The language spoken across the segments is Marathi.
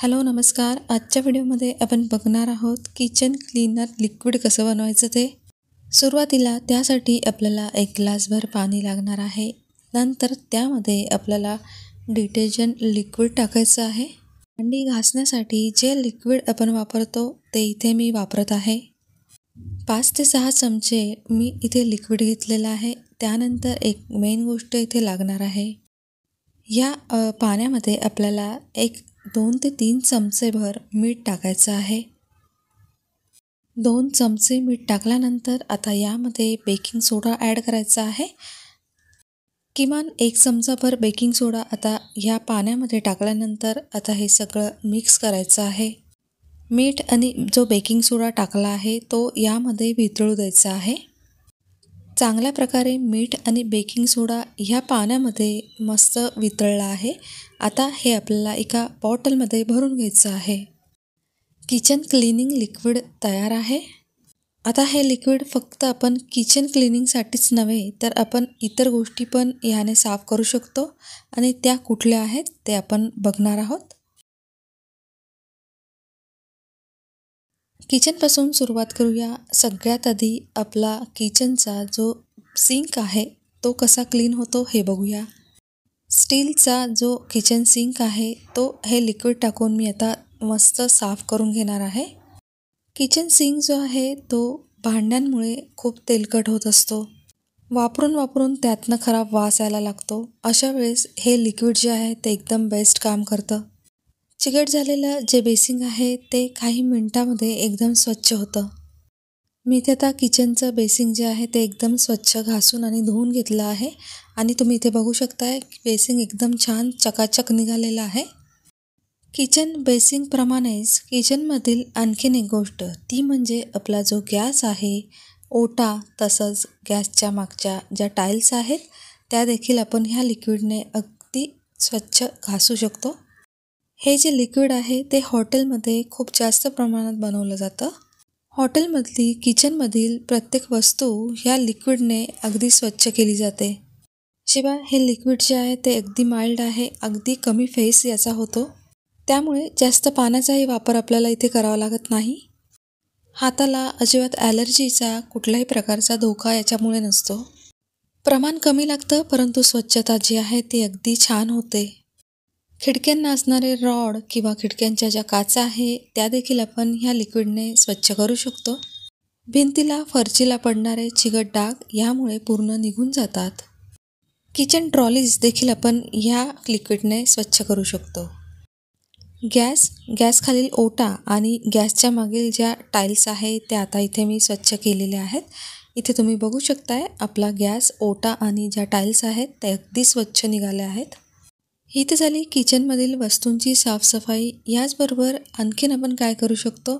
हॅलो नमस्कार आजच्या व्हिडिओमध्ये आपण बघणार आहोत किचन क्लीनर लिक्विड कसं बनवायचं ते सुरुवातीला त्यासाठी आपल्याला एक ग्लासभर पाणी लागणार आहे नंतर त्यामध्ये आपल्याला डिटर्जंट लिक्विड टाकायचं आहे भांडी घासण्यासाठी जे लिक्विड आपण वापरतो ते इथे मी वापरत आहे पाच ते सहा चमचे मी इथे लिक्विड घेतलेलं आहे त्यानंतर एक मेन गोष्ट इथे लागणार आहे या पाण्यामध्ये आपल्याला एक दोन ते तीन चमचेभर मीठ टाकायचं आहे दोन चमचे मीठ टाकल्यानंतर आता यामध्ये बेकिंग सोडा ॲड करायचा आहे किमान एक चमचाभर बेकिंग सोडा आता ह्या पाण्यामध्ये टाकल्यानंतर आता हे सगळं मिक्स करायचं आहे मीठ आणि जो बेकिंग सोडा टाकला आहे तो यामध्ये वितळू द्यायचा आहे चांगल्या प्रकारे मीठ आणि बेकिंग सोडा ह्या पाण्यामध्ये मस्त वितळला आहे आता हे आपल्याला एका बॉटलमध्ये भरून घ्यायचं आहे किचन क्लिनिंग लिक्विड तयार आहे आता हे लिक्विड फक्त आपण किचन क्लिनिंगसाठीच नव्हे तर आपण इतर गोष्टी पण ह्याने साफ करू शकतो आणि त्या कुठल्या आहेत ते आपण बघणार आहोत किचनपासून सुरुवात करूया सगळ्यात आधी आपला किचनचा जो सिंक आहे तो कसा क्लीन होतो हे बघूया स्टीलचा जो किचन सिंक आहे तो हे लिक्विड टाकून मी आता मस्त साफ करून घेणार आहे किचन सिंक जो आहे तो भांड्यांमुळे खूप तेलकट होत असतो वापरून वापरून त्यातनं खराब वास यायला लागतो अशा वेळेस हे लिक्विड जे आहे ते एकदम बेस्ट काम करतं चिकट झालेलं जे बेसिंग आहे ते काही मिनटामध्ये एकदम स्वच्छ होतं मी इथे आता किचनचं बेसिंग जे आहे ते एकदम स्वच्छ घासून आणि धुवून घेतलं आहे आणि तुम्ही इथे बघू शकताय बेसिंग एकदम छान चकाचक निघालेलं आहे किचन बेसिंगप्रमाणेच किचनमधील आणखीन एक गोष्ट ती म्हणजे आपला जो गॅस आहे ओटा तसंच गॅसच्या मागच्या ज्या टाईल्स आहेत त्या देखील आपण ह्या लिक्विडने अगदी स्वच्छ घासू शकतो हे जे लिक्विड आहे ते हॉटेलमध्ये खूप जास्त प्रमाणात बनवलं जातं हॉटेलमधली किचनमधील प्रत्येक वस्तू ह्या लिक्विडने अगदी स्वच्छ केली जाते शिवाय हे लिक्विड जे आहे ते अगदी माइल्ड आहे अगदी कमी फेस याचा होतो त्यामुळे जास्त पाण्याचाही वापर आपल्याला इथे करावा लागत नाही हाताला अजिबात ॲलर्जीचा कुठल्याही प्रकारचा धोका याच्यामुळे नसतो प्रमाण कमी लागतं परंतु स्वच्छता जी आहे ती अगदी छान होते खिडक्यांना असणारे रॉड किंवा खिडक्यांच्या ज्या काचा आहे त्या देखील आपण ह्या लिक्विडने स्वच्छ करू शकतो भिंतीला फर्चीला पडणारे चिगट डाग यामुळे पूर्ण निघून जातात किचन ट्रॉलीज देखील आपण ह्या लिक्विडने स्वच्छ करू शकतो गॅस गॅसखालील ओटा आणि गॅसच्या मागील ज्या टाईल्स आहे त्या आता इथे मी स्वच्छ केलेल्या आहेत इथे तुम्ही बघू शकताय आपला गॅस ओटा आणि ज्या टाईल्स आहेत त्या अगदी स्वच्छ निघाल्या आहेत ही तर झाली किचनमधील वस्तूंची साफसफाई याचबरोबर आणखीन आपण काय करू शकतो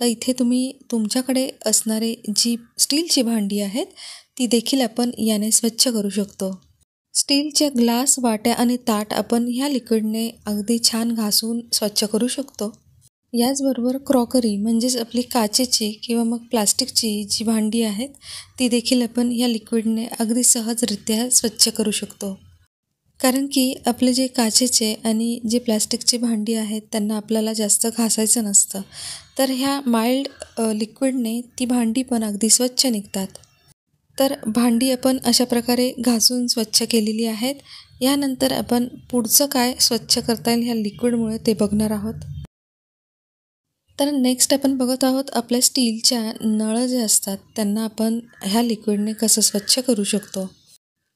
तर इथे तुम्ही तुमच्याकडे असणारे जी स्टीलची भांडी आहेत ती देखील आपण याने स्वच्छ करू शकतो स्टीलच्या ग्लास वाट्या आणि ताट आपण ह्या लिक्विडने अगदी छान घासून स्वच्छ करू शकतो याचबरोबर क्रॉकरी म्हणजेच आपली काचेची किंवा मग प्लास्टिकची जी भांडी आहेत ती देखील आपण ह्या लिक्विडने अगदी सहजरित्या स्वच्छ करू शकतो कारण की आपले जे काचेचे आणि जे प्लॅस्टिकचे भांडी आहेत त्यांना आपल्याला जास्त घासायचं नसतं तर ह्या माइल्ड लिक्विडने ती भांडी पण अगदी स्वच्छ निघतात तर भांडी आपण अशा प्रकारे घासून स्वच्छ केलेली आहेत यानंतर आपण पुढचं काय स्वच्छ करता येईल ह्या लिक्विडमुळे ते बघणार आहोत तर नेक्स्ट आपण बघत आहोत आपल्या स्टीलच्या नळ जे असतात त्यांना आपण ह्या लिक्विडने कसं स्वच्छ करू शकतो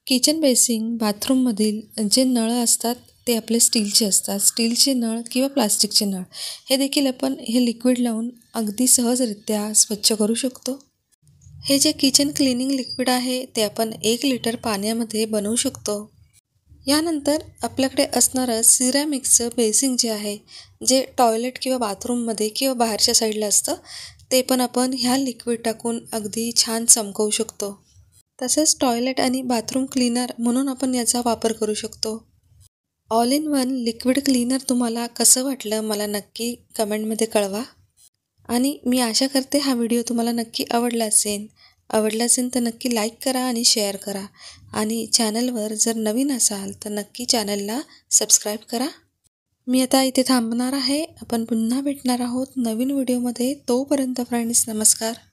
किचन बेसिंग बाथरूममधील जे नळं असतात ते आपले स्टीलचे असतात स्टीलचे नळ किंवा प्लास्टिकचे नळ हे देखील आपण हे लिक्विड लावून अगदी सहजरित्या स्वच्छ करू शकतो हे जे किचन क्लिनिंग लिक्विड आहे ते आपण एक लिटर पाण्यामध्ये बनवू शकतो यानंतर आपल्याकडे असणारं सिरॅमिक्सचं बेसिंग जे आहे जे टॉयलेट किंवा बाथरूममध्ये किंवा बाहेरच्या साईडला असतं ते पण आपण ह्या लिक्विड टाकून अगदी छान चमकवू शकतो तसेच टॉयलेट आणि बाथरूम क्लीनर म्हणून आपण याचा वापर करू शकतो all in one liquid cleaner तुम्हाला कसं वाटलं मला नक्की कमेंटमध्ये कळवा आणि मी आशा करते हा व्हिडिओ तुम्हाला नक्की आवडला असेल आवडला असेल तर नक्की लाईक करा आणि शेअर करा आणि चॅनलवर जर नवीन असाल तर नक्की चॅनलला सबस्क्राईब करा मी आता इथे थांबणार आहे आपण पुन्हा भेटणार आहोत नवीन व्हिडिओमध्ये तोपर्यंत फ्रेंड्स नमस्कार